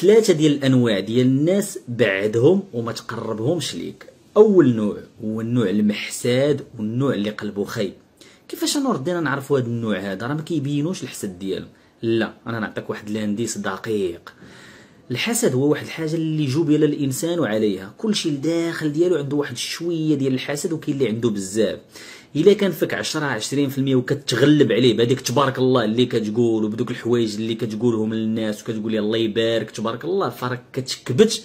ثلاثه ديال الانواع ديال الناس بعدهم وما تقربهمش ليك اول نوع هو النوع المحساد والنوع اللي قلبه خايب كيفاش أنا الدين نعرفوا هذا النوع هذا راه ما كيبينوش الحسد ديالهم لا انا نعطيك واحد الهنديس دقيق الحسد هو واحد الحاجه اللي جبل الانسان عليها كلشي الداخل ديالو عنده واحد شويه ديال الحسد وكاين اللي عنده بزاف الا كان فيك 10 20% وكتغلب عليه بهذيك تبارك الله اللي كتقول وبدوك الحوايج اللي كتقولهم للناس وكتقول الله يبارك تبارك الله فراك كتكبت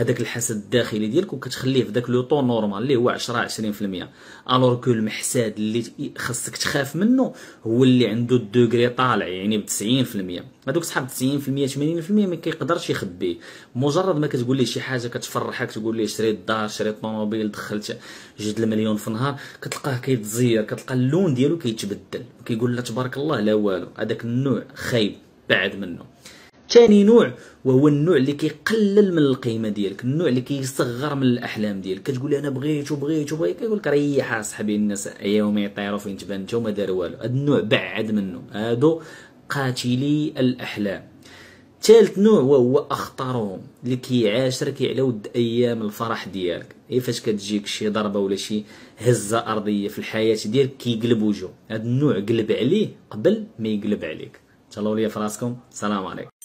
هذاك الحسد الداخلي ديالك وكتخليه في داك لو طون نورمال اللي هو 10 20% الوغ كو المحساد اللي خاصك تخاف منه هو اللي عنده الدوغري طالع يعني ب 90% هذوك صحاب 90% 80% ما كيقدرش يخبيه مجرد ما كتقول ليه شي حاجه كتفرحك تقول ليه شريت دار شريت طوموبيل دخلت جوج المليون في النهار كتلقاه كيتزير كتلقى اللون ديالو كيتبدل كيقول لا تبارك الله لا والو هذاك النوع خايب بعد منه ثاني نوع وهو النوع اللي كيقلل من القيمه ديالك النوع اللي كيصغر من الاحلام ديالك كتقول انا بغيت وبغيت وبغيت كيقول لك ريح اصاحبي الناس يوم يطيروا فين تبان انت وما دار والو هذا النوع بعد منه هادو قاتلي الاحلام ثالث نوع وهو اخطرهم اللي كيعاشرك على ود ايام الفرح ديالك اي فاش كتجيك شي ضربه ولا شي هزه ارضيه في الحياه ديالك كيقلب وجهه هذا النوع قلب عليه قبل ما يقلب عليك تهلاو ليا فراسكم السلام عليكم